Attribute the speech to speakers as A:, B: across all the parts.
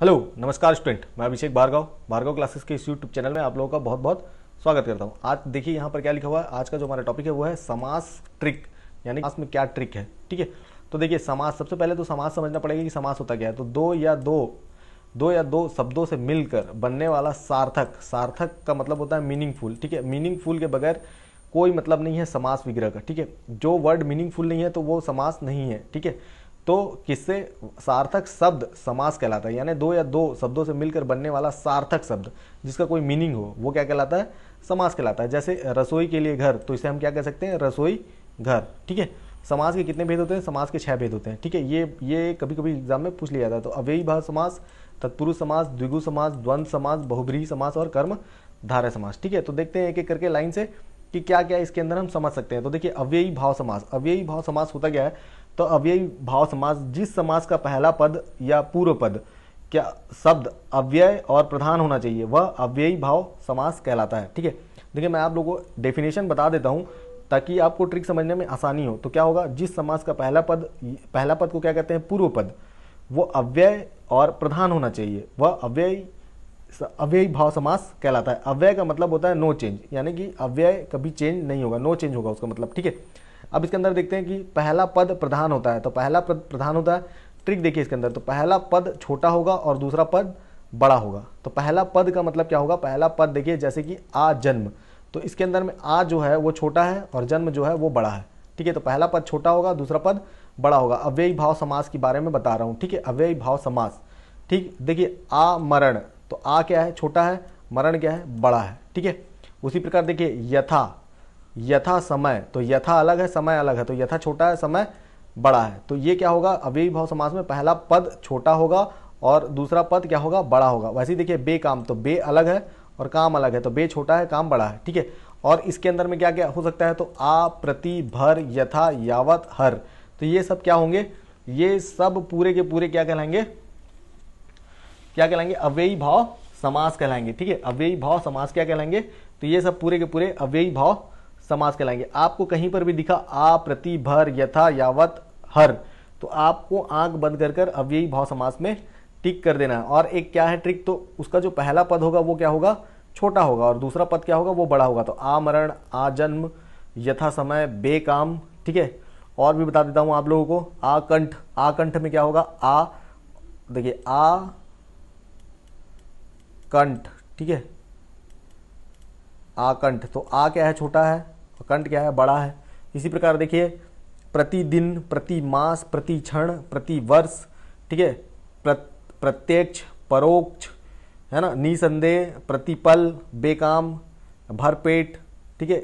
A: hello नमस्कार student मैं अभिषेक Bhargava Bhargava classes के इस यूट्यूब चैनल में आप लोगों का बहुत बहुत स्वागत करता हूँ आज देखिए यहाँ पर क्या लिखा हुआ है आज का जो हमारा टॉपिक है वो है समास ट्रिक यानी समास में क्या ट्रिक है ठीक है तो देखिए समास सबसे पहले तो समास समझना पड़ेगा कि समास होता क्या है तो दो या दो दो या दो शब्दों से मिलकर बनने वाला सार्थक सार्थक का मतलब होता है मीनिंगफुल ठीक है मीनिंगफुल के बगैर कोई मतलब नहीं है समास विग्रह का ठीक है जो वर्ड मीनिंगफुल नहीं है तो वो समास नहीं है ठीक है तो किससे सार्थक शब्द समास कहलाता है यानी दो या दो शब्दों से मिलकर बनने वाला सार्थक शब्द जिसका कोई मीनिंग हो वो क्या कहलाता है समास कहलाता है जैसे रसोई के लिए घर तो इसे हम क्या कह सकते हैं रसोई घर ठीक है समाज के कितने भेद होते हैं समाज के छह भेद होते हैं ठीक है ये ये कभी कभी एग्जाम में पूछ लिया जाता है तो अव्ययी भाव समास तत्पुरुष समास द्विगु समास द्वंद समास बहुब्रीही समास और कर्म धारा समास ठीक है तो देखते हैं एक एक करके लाइन से कि क्या क्या इसके अंदर हम समझ सकते हैं तो देखिए अव्ययी भाव समास अव्ययी भाव समास होता क्या है तो अव्ययी भाव समास जिस समास का पहला पद या पूर्व पद क्या शब्द अव्यय और प्रधान होना चाहिए वह अव्ययी भाव समास कहलाता है ठीक है देखिए मैं आप लोगों को डेफिनेशन बता देता हूँ ताकि आपको ट्रिक समझने में आसानी हो तो क्या होगा जिस समास का पहला पद पहला पद को क्या कहते हैं पूर्व पद वो अव्यय और प्रधान होना चाहिए वह अव्यय अव्ययी भाव समास कहलाता है अव्यय का मतलब होता है नो चेंज यानी कि अव्यय कभी चेंज नहीं होगा नो चेंज होगा उसका मतलब ठीक है अब इसके अंदर देखते हैं कि पहला पद प्रधान होता है तो पहला पद प्रधान होता है ट्रिक देखिए इसके अंदर तो पहला पद छोटा होगा और दूसरा पद बड़ा होगा तो पहला पद का मतलब क्या होगा पहला पद देखिए जैसे कि आ जन्म तो इसके अंदर में आ जो है वो छोटा है और जन्म जो है वो बड़ा है ठीक है तो पहला पद छोटा होगा दूसरा पद बड़ा होगा अव्ययी भाव समास के बारे में बता रहा हूँ ठीक है अव्ययी भाव समास ठीक देखिए आ मरण तो आ क्या है छोटा है मरण क्या है बड़ा है ठीक है उसी प्रकार देखिए यथा यथा समय तो यथा अलग है समय अलग है तो यथा छोटा है समय बड़ा है तो ये क्या होगा अव्ययी भाव समास में पहला पद छोटा होगा और दूसरा पद क्या होगा बड़ा होगा वैसे ही देखिए बे काम तो बे अलग है और काम अलग है तो बे छोटा है काम बड़ा है ठीक है और इसके अंदर में क्या क्या हो सकता है तो आ प्रति भर यथा यावत हर तो ये सब क्या होंगे ये सब पूरे के पूरे क्या कहलाएंगे क्या कहलाएंगे अव्ययी भाव समास कहलाएंगे ठीक है अव्ययी भाव समास क्या कहलाएंगे तो ये सब पूरे के पूरे अव्ययी भाव समास कहलाएंगे आपको कहीं पर भी दिखा आ प्रतिभर यथा यावत हर तो आपको आंख बंद कर कर अव्ययी भाव समास में टिक कर देना है और एक क्या है ट्रिक तो उसका जो पहला पद होगा वो क्या होगा छोटा होगा और दूसरा पद क्या होगा वो बड़ा होगा तो आमरण आजन्म यथा समय बेकाम ठीक है और भी बता देता हूँ आप लोगों को आकंठ आकंठ में क्या होगा आ देखिए आ कंठ ठीक है आकंठ तो आ क्या है छोटा है और कंठ क्या है बड़ा है इसी प्रकार देखिए प्रतिदिन प्रति मास प्रति क्षण प्रति वर्ष ठीक है प्रत्यक्ष परोक्ष है ना निसंदेह प्रतिपल बेकाम भरपेट ठीक है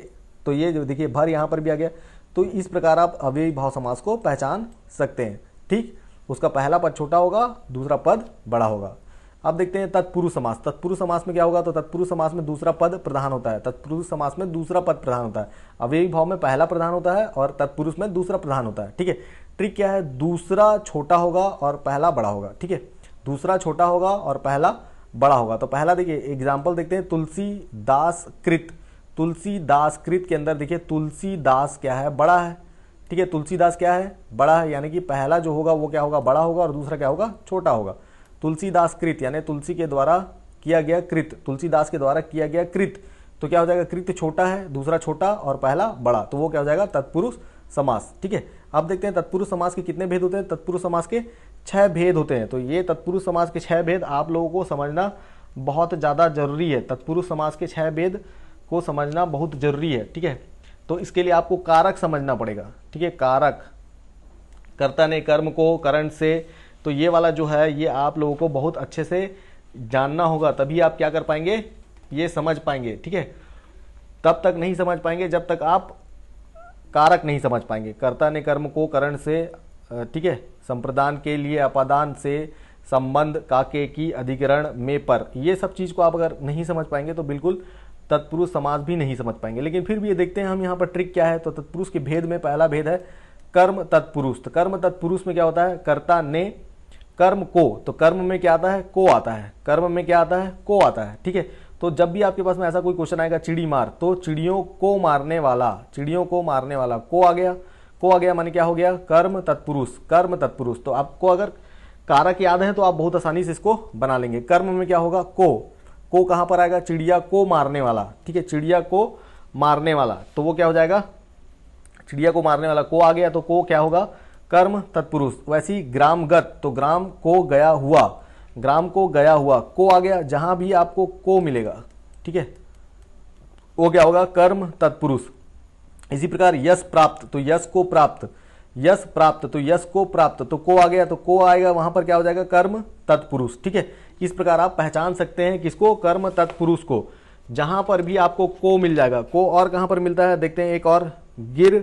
A: तो ये जो देखिए भर यहाँ पर भी आ गया तो इस प्रकार आप अव्ययी भाव समास को पहचान सकते हैं ठीक उसका पहला पद छोटा होगा दूसरा पद बड़ा होगा अब देखते हैं तत्पुरुष समास तत्पुरुष समास में क्या होगा तो तत्पुरुष समास में दूसरा पद प्रधान होता है तत्पुरुष समास में दूसरा पद प्रधान होता है अव्ययी भाव में पहला प्रधान होता है और तत्पुरुष में दूसरा प्रधान होता है ठीक है ट्रिक क्या है दूसरा छोटा होगा और पहला बड़ा होगा ठीक है दूसरा छोटा होगा और पहला बड़ा होगा तो पहला देखिए एग्जाम्पल देखते हैं तुलसी दास कृत तुलसी दास कृत के अंदर देखिए तुलसी दास क्या है बड़ा है ठीक है तुलसीदास क्या है बड़ा है यानी कि पहला जो होगा वो क्या होगा बड़ा होगा और दूसरा क्या होगा छोटा होगा तुलसीदास कृत यानी तुलसी के द्वारा किया गया कृत तुलसीदास के द्वारा किया गया कृत तो क्या हो जाएगा कृत छोटा है दूसरा छोटा और पहला बड़ा तो वो क्या हो जाएगा तत्पुरुष समास ठीक है अब देखते हैं तत्पुरुष समास के कितने भेद होते हैं तत्पुरुष समास के छह भेद होते हैं तो ये तत्पुरुष समास के छह भेद आप लोगों को समझना बहुत ज़्यादा जरूरी है तत्पुरुष समास के छह भेद को समझना बहुत जरूरी है ठीक है तो इसके लिए आपको कारक समझना पड़ेगा ठीक है कारक कर्ता ने कर्म को करण से तो ये वाला जो है ये आप लोगों को बहुत अच्छे से जानना होगा तभी आप क्या कर पाएंगे ये समझ पाएंगे ठीक है तब तक नहीं समझ पाएंगे जब तक आप कारक नहीं समझ पाएंगे कर्ता ने कर्म को करण से ठीक है संप्रदान के लिए अपादान से संबंध काके की अधिकरण में पर ये सब चीज़ को आप अगर नहीं समझ पाएंगे तो बिल्कुल तत्पुरुष समाज भी नहीं समझ पाएंगे लेकिन फिर भी ये देखते हैं हम यहाँ पर ट्रिक क्या है तो तत्पुरुष के भेद में पहला भेद है कर्म तत्पुरुष तो कर्म तत्पुरुष में क्या होता है कर्ता ने कर्म को तो कर्म में क्या आता है को आता है कर्म में क्या आता है को आता है ठीक है तो जब भी आपके पास में ऐसा कोई क्वेश्चन आएगा चिड़ी मार तो चिड़ियों को मारने वाला चिड़ियों को मारने वाला को आ गया को आ गया माने क्या हो गया कर्म तत्पुरुष कर्म तत्पुरुष तो आपको अगर कारक याद है तो आप बहुत आसानी से इसको बना लेंगे कर्म में क्या होगा को को कहां पर आएगा चिड़िया को मारने वाला ठीक है चिड़िया को मारने वाला तो वो क्या हो जाएगा चिड़िया को मारने वाला को आ गया तो को क्या होगा कर्म तत्पुरुष वैसी ग्रामगत तो ग्राम को गया हुआ ग्राम को गया हुआ को आ गया जहां भी आपको को मिलेगा ठीक है वो क्या होगा कर्म तत्पुरुष इसी प्रकार यश प्राप्त तो यश को प्राप्त यश प्राप्त तो यश को प्राप्त तो को आ गया तो को आएगा वहां पर क्या हो जाएगा कर्म तत्पुरुष ठीक है इस प्रकार आप पहचान सकते हैं किसको कर्म तत्पुरुष को जहां पर भी आपको को मिल जाएगा को और कहां पर मिलता है देखते हैं एक और गिर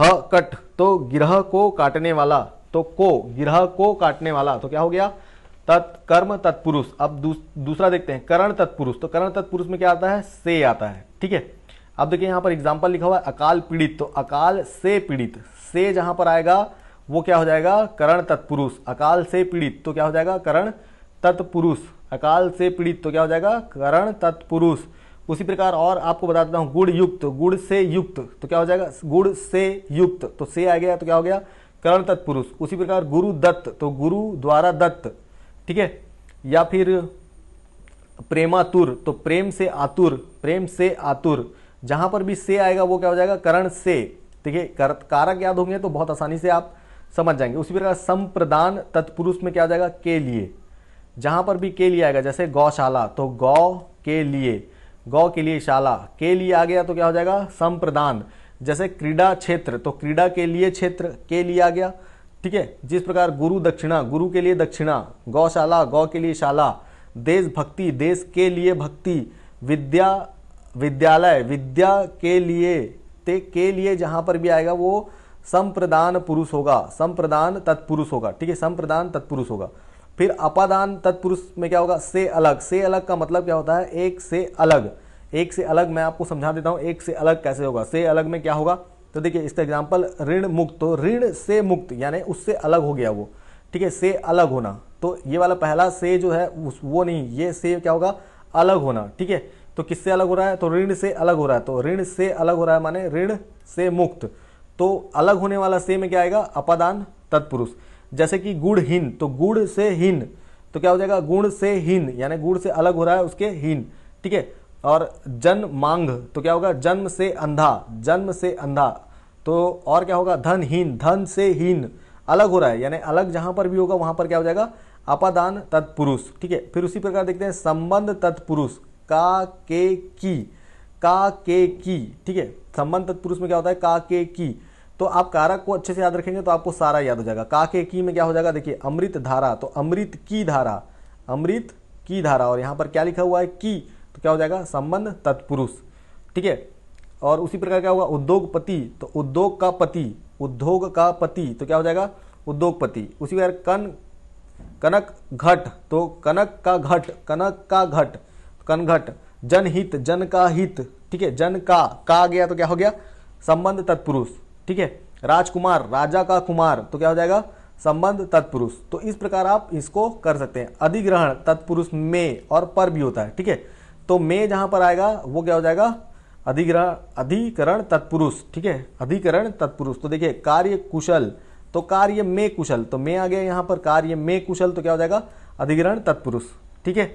A: ह कट तो गिरह को काटने वाला तो को गिरह को काटने वाला तो क्या हो गया तत्कर्म तत्पुरुष अब दूस, दूसरा देखते हैं करण तत्पुरुष तो करण तत्पुरुष में क्या आता है से आता है ठीक है अब देखिए यहाँ पर एग्जाम्पल लिखा हुआ है अकाल पीड़ित तो अकाल से पीड़ित से जहां पर आएगा वो क्या हो जाएगा करण तत्पुरुष अकाल से पीड़ित तो क्या हो जाएगा करण तत्पुरुष अकाल से पीड़ित तो क्या हो जाएगा करण तत्पुरुष उसी प्रकार और आपको बता देता हूँ गुड़ युक्त गुड़ से युक्त तो क्या हो जाएगा गुड़ से युक्त तो से आ गया तो क्या हो गया कर्ण तत्पुरुष उसी प्रकार गुरु दत्त तो गुरु द्वारा दत्त ठीक है या फिर प्रेमातुर तो प्रेम से आतुर प्रेम से आतुर जहां पर भी से आएगा वो क्या हो जाएगा करण से ठीक है कारक याद होंगे तो बहुत आसानी से आप समझ जाएंगे उसी प्रकार संप्रदान तत्पुरुष में क्या हो जाएगा के लिए जहां पर भी के लिए आएगा जैसे गौशाला तो गौ के लिए गौ के लिए शाला के लिए आ गया तो क्या हो जाएगा संप्रदान जैसे क्रीडा क्षेत्र तो क्रीडा के लिए क्षेत्र के लिए आ गया ठीक है जिस प्रकार गुरु दक्षिणा गुरु के लिए दक्षिणा गौशाला गौ के लिए शाला देश भक्ति देश के लिए भक्ति विद्या विद्यालय विद्या के लिए ते के लिए जहाँ पर भी आएगा वो संप्रदान पुरुष होगा संप्रदान तत्पुरुष होगा ठीक है संप्रदान तत्पुरुष होगा फिर अपादान तत्पुरुष में क्या होगा से अलग से अलग का मतलब क्या होता है एक से अलग एक से अलग मैं आपको समझा देता हूं एक से अलग कैसे होगा से अलग में क्या होगा तो देखिए इसका एग्जाम्पल ऋण मुक्त तो ऋण से मुक्त यानी उससे अलग हो गया वो ठीक है से अलग होना तो ये वाला पहला से जो है उस वो नहीं ये से क्या होगा अलग होना ठीक है तो किससे अलग हो रहा है तो ऋण से अलग हो रहा है तो ऋण से अलग हो रहा है माने ऋण से मुक्त तो अलग होने वाला से में क्या आएगा अपादान तत्पुरुष जैसे कि गुड़ हीन तो गुड़ से हीन तो क्या हो जाएगा गुण से हीन यानी गुड़ से अलग हो रहा है उसके हीन ठीक है और जन मांग तो क्या होगा जन्म से अंधा जन्म से अंधा तो और क्या होगा धन हीन धन से हीन अलग हो रहा है यानी अलग जहां पर भी होगा वहां पर क्या हो जाएगा अपादान तत्पुरुष ठीक है फिर उसी प्रकार देखते हैं संबंध तत्पुरुष का के की का के की ठीक है संबंध तत्पुरुष में क्या होता है का के की तो आप कारक को अच्छे से याद रखेंगे तो आपको सारा याद हो जाएगा का के की में क्या हो जाएगा देखिए अमृत धारा तो अमृत की धारा अमृत की धारा और यहाँ पर क्या लिखा हुआ है की तो क्या हो जाएगा संबंध तत्पुरुष ठीक है और उसी प्रकार क्या होगा उद्योगपति तो उद्योग का पति उद्योग का पति तो क्या हो जाएगा उद्योगपति उसी प्रकार कन कनक घट तो कनक का घट कनक का घट कनघट जनहित जन का हित ठीक है जन का का गया तो क्या हो गया संबंध तत्पुरुष ठीक है राजकुमार राजा का कुमार तो क्या हो जाएगा संबंध तत्पुरुष तो इस प्रकार आप इसको कर सकते हैं अधिग्रहण तत्पुरुष में और पर भी होता है ठीक है तो में जहां पर आएगा वो क्या हो जाएगा अधिग्रहण अधिकरण तत्पुरुष ठीक है अधिकरण तत्पुरुष तो देखिए कार्य कुशल तो कार्य में कुशल तो में आ गया यहां पर कार्य में कुशल तो क्या हो जाएगा अधिग्रहण तत्पुरुष ठीक है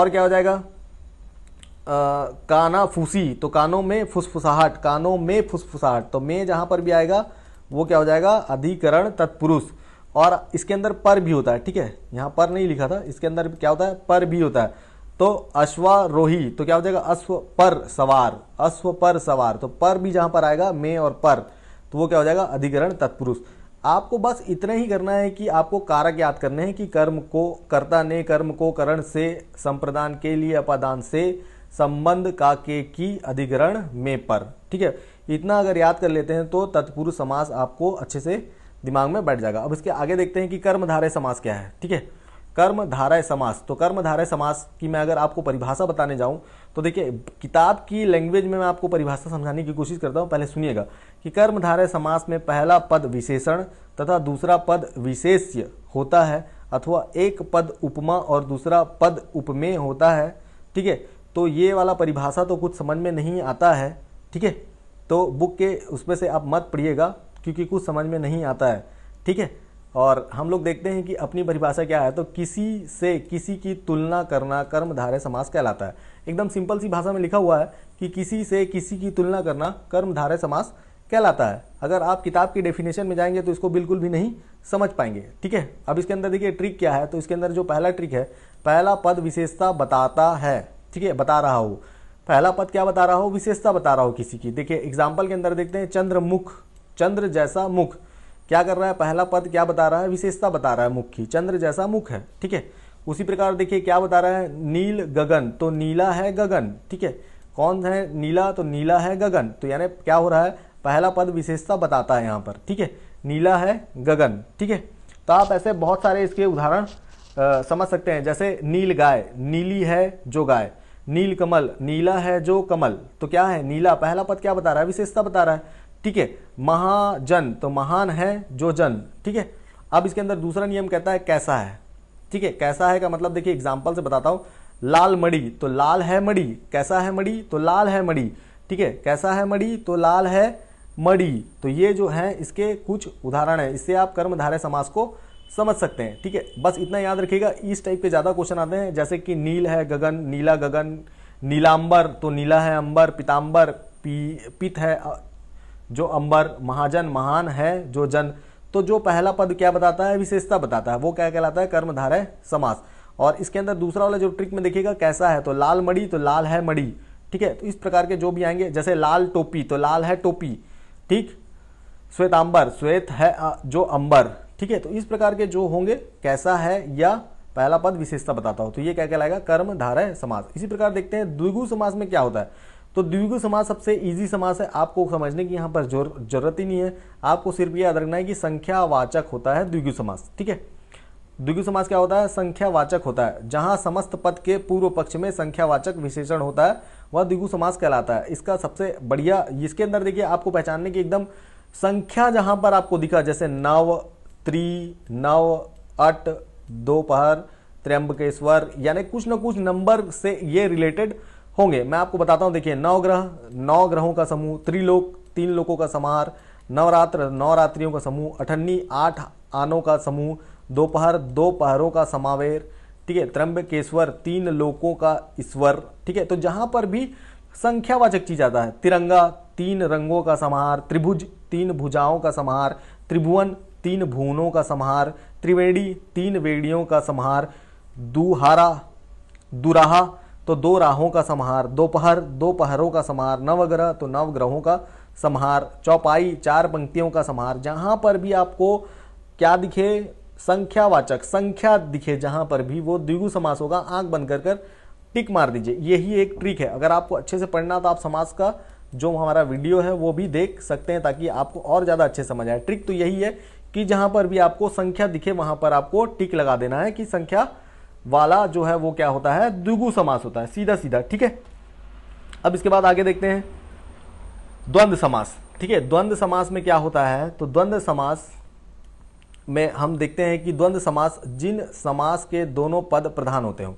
A: और क्या हो जाएगा काना फूसी तो कानों में फुसफुसाहट कानों में फुसफुसाहट तो में जहाँ पर भी आएगा वो क्या हो जाएगा अधिकरण तत्पुरुष और इसके अंदर पर भी होता है ठीक है यहाँ पर नहीं लिखा था इसके अंदर क्या होता है पर भी होता है तो अश्वारोही तो क्या हो जाएगा अश्व पर सवार अश्व पर सवार तो पर भी जहाँ पर आएगा में और पर तो वो क्या हो जाएगा अधिकरण तत्पुरुष आपको बस इतना ही करना है कि आपको कारक याद करने हैं कि कर्म को कर्ता ने कर्म को करण से संप्रदान के लिए अपादान से संबंध का के की अधिग्रहण में पर ठीक है इतना अगर याद कर लेते हैं तो तत्पुरुष समास आपको अच्छे से दिमाग में बैठ जाएगा अब इसके आगे देखते हैं कि कर्मधारय समास क्या है ठीक है कर्मधारय समास तो कर्मधारय समास की मैं अगर आपको परिभाषा बताने जाऊं तो देखिए किताब की लैंग्वेज में मैं आपको परिभाषा समझाने की कोशिश करता हूं पहले सुनिएगा कि कर्मधारय समास में पहला पद विशेषण तथा दूसरा पद विशेष्य होता है अथवा एक पद उपमा और दूसरा पद उपमेय होता है ठीक है तो ये वाला परिभाषा तो कुछ समझ में नहीं आता है ठीक है तो बुक के उसमें से आप मत पढ़िएगा क्योंकि कुछ समझ में नहीं आता है ठीक है और हम लोग देखते हैं कि अपनी परिभाषा क्या है तो किसी से किसी की तुलना करना कर्मधारय समास कहलाता है एकदम सिंपल सी भाषा में लिखा हुआ है कि किसी से किसी की तुलना करना कर्मधारय समास कहलाता है अगर आप किताब की डेफिनेशन में जाएंगे तो इसको बिल्कुल भी नहीं समझ पाएंगे ठीक है अब इसके अंदर देखिए ट्रिक क्या है तो इसके अंदर जो पहला ट्रिक है पहला पद विशेषता बताता है ठीक है बता रहा हो पहला पद क्या बता रहा हो विशेषता बता रहा हो किसी की देखिए एग्जाम्पल के अंदर देखते हैं चंद्रमुख चंद्र जैसा मुख क्या कर रहा है पहला पद क्या बता रहा है विशेषता बता रहा है मुख की चंद्र जैसा मुख है ठीक है उसी प्रकार देखिए क्या बता रहा है नील गगन तो नीला है गगन ठीक है कौन है नीला तो नीला है गगन तो यानी क्या हो रहा है पहला पद विशेषता बताता है यहाँ पर ठीक है नीला है गगन ठीक है तो आप ऐसे बहुत सारे इसके उदाहरण समझ सकते हैं जैसे नील गाय नीली है जो गाय नील कमल नीला है जो कमल तो क्या है नीला पहला पद क्या बता रहा है विशेषता बता रहा है ठीक है महाजन तो महान है जो जन ठीक है अब इसके अंदर दूसरा नियम कहता है कैसा है ठीक है कैसा है का मतलब देखिए एग्जाम्पल से बताता हूं लाल मड़ी तो लाल है मड़ी कैसा है मड़ी तो लाल है मड़ी ठीक है कैसा है मड़ी तो लाल है मड़ी तो ये जो है इसके कुछ उदाहरण है इससे आप कर्मधारय समास को समझ सकते हैं ठीक है बस इतना याद रखिएगा इस टाइप के ज़्यादा क्वेश्चन आते हैं जैसे कि नील है गगन नीला गगन नीलांबर तो नीला है अंबर पीताम्बर पी पित है जो अंबर महाजन महान है जो जन तो जो पहला पद क्या बताता है विशेषता बताता है वो क्या कहलाता है कर्मधारय समास और इसके अंदर दूसरा वाला जो ट्रिक में देखिएगा कैसा है तो लाल मड़ी तो लाल है मड़ी ठीक है तो इस प्रकार के जो भी आएंगे जैसे लाल टोपी तो लाल है टोपी ठीक श्वेतांबर श्वेत है जो अंबर ठीक है तो इस प्रकार के जो होंगे कैसा है या पहला पद विशेषता बताता हो तो ये क्या कहलाएगा कर्म धारा समाज इसी प्रकार देखते हैं द्विगु समाज में क्या होता है तो द्विगु समाज सबसे इजी समाज है आपको समझने की यहां पर जरूरत ही नहीं है आपको सिर्फ ये याद रखना है कि संख्यावाचक होता है द्विगु समाज ठीक है द्विगु समाज क्या होता है संख्यावाचक होता है जहां समस्त पद के पूर्व पक्ष में संख्यावाचक विशेषण होता है वह द्विगु समाज कहलाता है इसका सबसे बढ़िया इसके अंदर देखिए आपको पहचानने की एकदम संख्या जहां पर आपको दिखा जैसे नव त्री नव अट दोपहर त्र्यंबकेश्वर यानी कुछ ना कुछ नंबर से ये रिलेटेड होंगे मैं आपको बताता हूँ देखिए नौ ग्रह नौ ग्रहों का समूह त्रिलोक तीन लोकों का समाहार नवरात्र नौ रात्रियों का समूह अठन्नी आठ आनों का समूह दोपहर दो पहरों का समावेर ठीक है त्र्यंबकेश्वर तीन लोकों का ईश्वर ठीक है तो जहाँ पर भी संख्यावाचक चीज आता है तिरंगा तीन रंगों का समाहार त्रिभुज तीन भुजाओं का समाहार त्रिभुवन तीन भुवनों का समहार त्रिवेणी तीन वेड़ियों का संहार दुहारा दुराहा तो दो राहों का समाहार दोपहर दो पहरों का समहार नवग्रह तो नवग्रहों का समहार चौपाई चार पंक्तियों का संहार जहां पर भी आपको क्या दिखे संख्यावाचक संख्या दिखे जहां पर भी वो द्विगु समास होगा आंख बंद कर कर टिक मार दीजिए यही एक ट्रिक है अगर आपको अच्छे से पढ़ना तो आप समास का जो हमारा वीडियो है वो भी देख सकते हैं ताकि आपको और ज़्यादा अच्छे समझ आए ट्रिक तो यही है कि जहां पर भी आपको संख्या दिखे वहां पर आपको टिक लगा देना है कि संख्या वाला जो है वो क्या होता है द्विगु समास होता है सीधा सीधा ठीक है अब इसके बाद आगे देखते हैं द्वंद्व समास ठीक है द्वंद्व समास में क्या होता है तो द्वंद्व समास में हम देखते हैं कि द्वंद्व समास जिन समास के दोनों पद प्रधान होते हो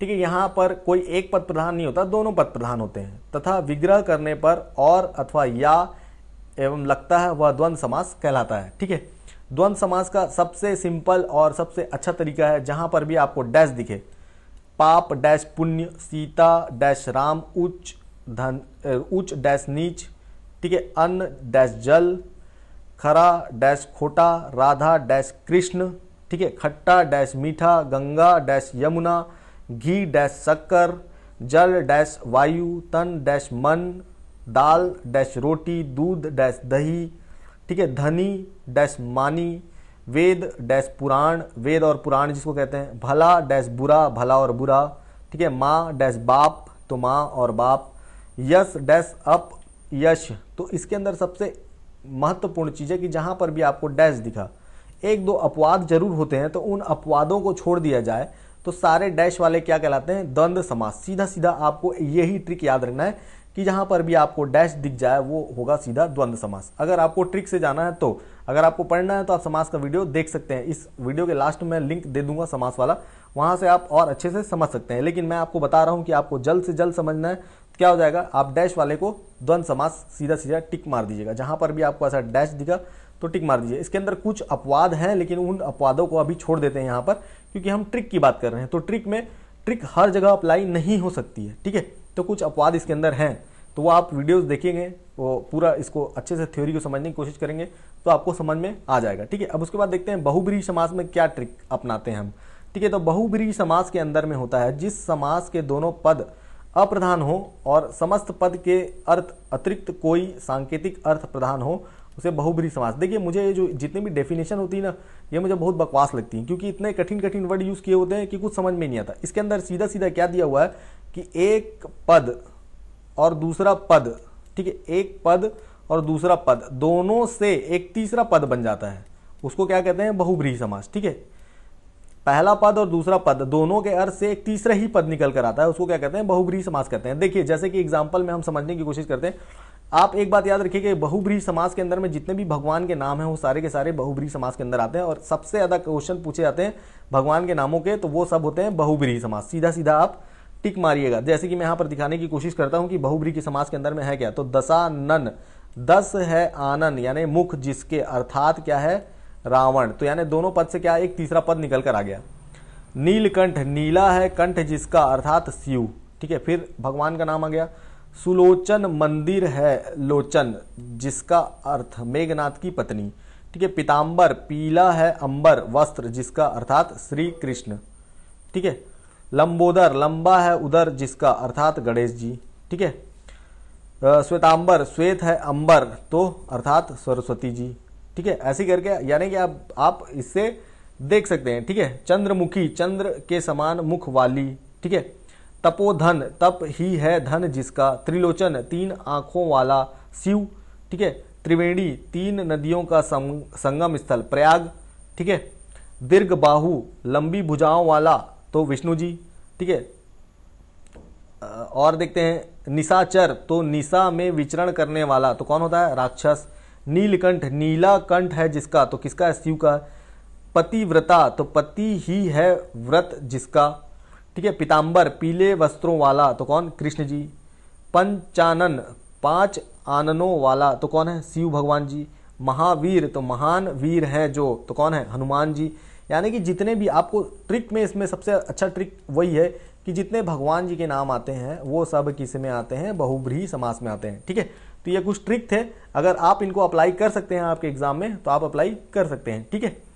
A: ठीक है यहां पर कोई एक पद प्रधान नहीं होता दोनों पद प्रधान होते हैं तथा विग्रह करने पर और अथवा या एवं लगता है वह द्वंद्व समास कहलाता है ठीक है द्वंद समास का सबसे सिंपल और सबसे अच्छा तरीका है जहां पर भी आपको डैश दिखे पाप डैश पुण्य सीता डैश राम उच्च धन उच्च डैश नीच ठीक है अन्न डैश जल खरा डैश खोटा राधा डैश कृष्ण ठीक है खट्टा डैश मीठा गंगा डैश यमुना घी डैश शक्कर जल डैश वायु तन डैश मन दाल डैश रोटी दूध डैश दही ठीक है धनी डैश मानी वेद डैश पुराण वेद और पुराण जिसको कहते हैं भला डैश बुरा भला और बुरा ठीक है माँ डैश बाप तो माँ और बाप यश डैश अप यश तो इसके अंदर सबसे महत्वपूर्ण चीज़ है कि जहां पर भी आपको डैश दिखा एक दो अपवाद जरूर होते हैं तो उन अपवादों को छोड़ दिया जाए तो सारे डैश वाले क्या कहलाते हैं द्वंद्व समास सीधा सीधा आपको यही ट्रिक याद रखना है कि जहाँ पर भी आपको डैश दिख जाए वो होगा सीधा द्वंद्व समास अगर आपको ट्रिक से जाना है तो अगर आपको पढ़ना है तो आप समास का वीडियो देख सकते हैं इस वीडियो के लास्ट में लिंक दे दूंगा समास वाला वहां से आप और अच्छे से समझ सकते हैं लेकिन मैं आपको बता रहा हूँ कि आपको जल्द से जल्द समझना है क्या हो जाएगा आप डैश वाले को द्वंद समास सीधा सीधा टिक मार दीजिएगा जहां पर भी आपको ऐसा डैश दिखा तो टिक मार दीजिए इसके अंदर कुछ अपवाद हैं लेकिन उन अपवादों को अभी छोड़ देते हैं यहाँ पर क्योंकि हम ट्रिक की बात कर रहे हैं तो ट्रिक में ट्रिक हर जगह अप्लाई नहीं हो सकती है ठीक है तो कुछ अपवाद इसके अंदर हैं तो वो आप वीडियोस देखेंगे वो पूरा इसको अच्छे से थ्योरी को समझने की कोशिश करेंगे तो आपको समझ में आ जाएगा ठीक है अब उसके बाद देखते हैं बहुब्री समाज में क्या ट्रिक अपनाते हैं हम ठीक है तो बहुब्री समाज के अंदर में होता है जिस समाज के दोनों पद अप्रधान हो और समस्त पद के अर्थ अतिरिक्त कोई सांकेतिक अर्थ प्रधान हो उसे बहुब्री समाज देखिए मुझे ये जो जितनी भी डेफिनेशन होती है ना ये मुझे बहुत बकवास लगती है क्योंकि इतने कठिन कठिन वर्ड यूज़ किए होते हैं कि कुछ समझ में नहीं आता इसके अंदर सीधा सीधा क्या दिया हुआ है कि एक पद और दूसरा पद ठीक है एक पद और दूसरा पद दोनों से एक तीसरा पद बन जाता है उसको क्या कहते हैं बहुब्रीही समास ठीक है पहला पद और दूसरा पद दोनों के अर्थ से एक तीसरा ही पद निकल कर आता है उसको क्या कहते हैं बहुब्रीही समास कहते हैं देखिए जैसे कि एग्जाम्पल में हम समझने की कोशिश करते हैं आप एक बात याद रखिए कि बहुब्रीही समास के अंदर में जितने भी भगवान के नाम हैं वो सारे के सारे बहुब्रीही समास के अंदर आते हैं और सबसे ज़्यादा क्वेश्चन पूछे जाते हैं भगवान के नामों के तो वो सब होते हैं बहुब्रीही समास सीधा सीधा आप टिक मारिएगा जैसे कि मैं यहां पर दिखाने की कोशिश करता हूं कि बहुब्री के समाज के अंदर में है क्या तो दसानन दस है आनन यानी मुख जिसके अर्थात क्या है रावण तो यानी दोनों पद से क्या एक तीसरा पद निकल कर आ गया नीलकंठ नीला है कंठ जिसका अर्थात शिव ठीक है फिर भगवान का नाम आ गया सुलोचन मंदिर है लोचन जिसका अर्थ मेघनाथ की पत्नी ठीक है पीताम्बर पीला है अंबर वस्त्र जिसका अर्थात श्री कृष्ण ठीक है लंबोदर लंबा है उदर जिसका अर्थात गणेश जी ठीक है श्वेतांबर श्वेत है अंबर तो अर्थात सरस्वती जी ठीक है ऐसी करके यानी कि आप आप इससे देख सकते हैं ठीक है चंद्रमुखी चंद्र के समान मुख वाली ठीक है तपोधन तप ही है धन जिसका त्रिलोचन तीन आंखों वाला शिव ठीक है त्रिवेणी तीन नदियों का संगम स्थल प्रयाग ठीक है दीर्घ बाहु लंबी भुजाओं वाला तो विष्णु जी ठीक है और देखते हैं निशाचर तो निशा में विचरण करने वाला तो कौन होता है राक्षस नीलकंठ नीला कंठ है जिसका तो किसका है शिव का पतिव्रता तो पति ही है व्रत जिसका ठीक है पिताम्बर पीले वस्त्रों वाला तो कौन कृष्ण जी पंचानन पांच आननों वाला तो कौन है शिव भगवान जी महावीर तो महान वीर है जो तो कौन है हनुमान जी यानी कि जितने भी आपको ट्रिक में इसमें सबसे अच्छा ट्रिक वही है कि जितने भगवान जी के नाम आते हैं वो सब किस में आते हैं बहुब्री समास में आते हैं ठीक है तो ये कुछ ट्रिक थे अगर आप इनको अप्लाई कर सकते हैं आपके एग्जाम में तो आप अप्लाई कर सकते हैं ठीक है